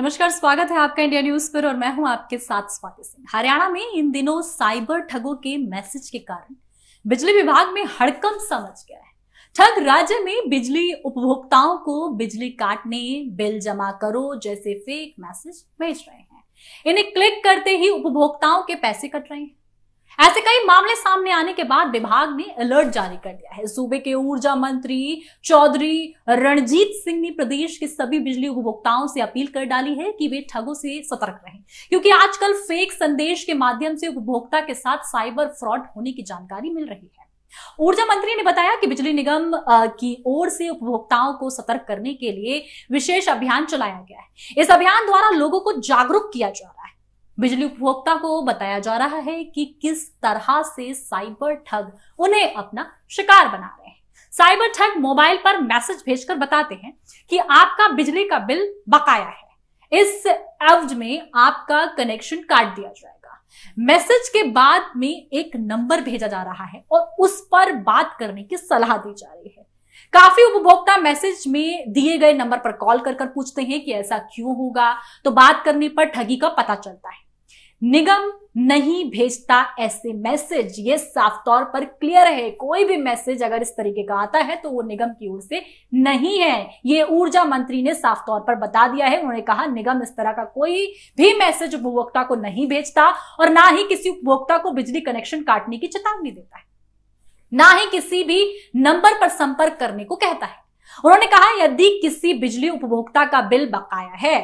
नमस्कार स्वागत है आपका इंडिया न्यूज पर और मैं हूं आपके साथ स्वाति सिंह हरियाणा में इन दिनों साइबर ठगों के मैसेज के कारण बिजली विभाग में हड़कम समझ गया है ठग राज्य में बिजली उपभोक्ताओं को बिजली काटने बिल जमा करो जैसे फेक मैसेज भेज रहे हैं इन्हें क्लिक करते ही उपभोक्ताओं के पैसे कट रहे हैं ऐसे कई मामले सामने आने के बाद विभाग ने अलर्ट जारी कर दिया है सूबे के ऊर्जा मंत्री चौधरी रणजीत सिंह ने प्रदेश के सभी बिजली उपभोक्ताओं से अपील कर डाली है कि वे ठगों से सतर्क रहें क्योंकि आजकल फेक संदेश के माध्यम से उपभोक्ता के साथ साइबर फ्रॉड होने की जानकारी मिल रही है ऊर्जा मंत्री ने बताया कि बिजली निगम की ओर से उपभोक्ताओं को सतर्क करने के लिए विशेष अभियान चलाया गया है इस अभियान द्वारा लोगों को जागरूक किया जा रहा है बिजली उपभोक्ता को बताया जा रहा है कि किस तरह से साइबर ठग उन्हें अपना शिकार बना रहे हैं साइबर ठग मोबाइल पर मैसेज भेजकर बताते हैं कि आपका बिजली का बिल बकाया है इस एवज में आपका कनेक्शन काट दिया जाएगा मैसेज के बाद में एक नंबर भेजा जा रहा है और उस पर बात करने की सलाह दी जा रही है काफी उपभोक्ता मैसेज में दिए गए नंबर पर कॉल कर कर पूछते हैं कि ऐसा क्यों होगा तो बात करने पर ठगी का पता चलता है निगम नहीं भेजता ऐसे मैसेज ये साफ तौर पर क्लियर है कोई भी मैसेज अगर इस तरीके का आता है तो वो निगम की ओर से नहीं है ये ऊर्जा मंत्री ने साफ तौर पर बता दिया है उन्होंने कहा निगम इस तरह का कोई भी मैसेज उपभोक्ता को नहीं भेजता और ना ही किसी उपभोक्ता को बिजली कनेक्शन काटने की चेतावनी देता है ना ही किसी भी नंबर पर संपर्क करने को कहता है उन्होंने कहा यदि किसी बिजली उपभोक्ता का बिल बकाया है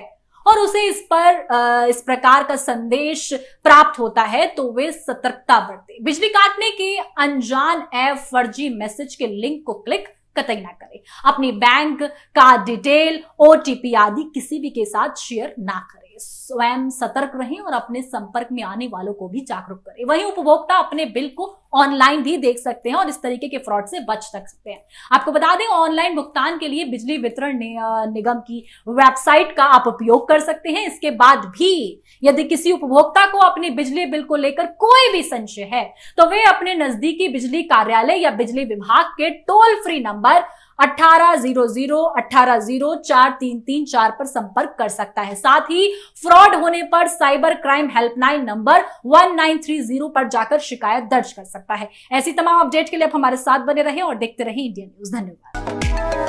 और उसे इस पर इस प्रकार का संदेश प्राप्त होता है तो वे सतर्कता बरते बिजली काटने के अनजान ऐप फर्जी मैसेज के लिंक को क्लिक कतई ना करें अपनी बैंक का डिटेल ओटीपी आदि किसी भी के साथ शेयर ना करें स्वयं सतर्क रहें और अपने संपर्क में आने वालों को भी जागरूक करें वहीं उपभोक्ता अपने बिल को ऑनलाइन भी देख सकते हैं और इस तरीके के फ्रॉड से बच सक सकते हैं आपको बता दें ऑनलाइन भुगतान के लिए बिजली वितरण निगम की वेबसाइट का आप उपयोग कर सकते हैं इसके बाद भी यदि किसी उपभोक्ता को अपने बिजली बिल को लेकर कोई भी संशय है तो वे अपने नजदीकी बिजली कार्यालय या बिजली विभाग के टोल फ्री नंबर अठारह जीरो जीरो अठारह जीरो चार तीन तीन चार पर संपर्क कर सकता है साथ ही फ्रॉड होने पर cyber crime helpline number one nine three zero पर जाकर शिकायत दर्ज कर सकता है सकता है ऐसी तमाम अपडेट के लिए आप हमारे साथ बने रहे और देखते रहे इंडिया न्यूज धन्यवाद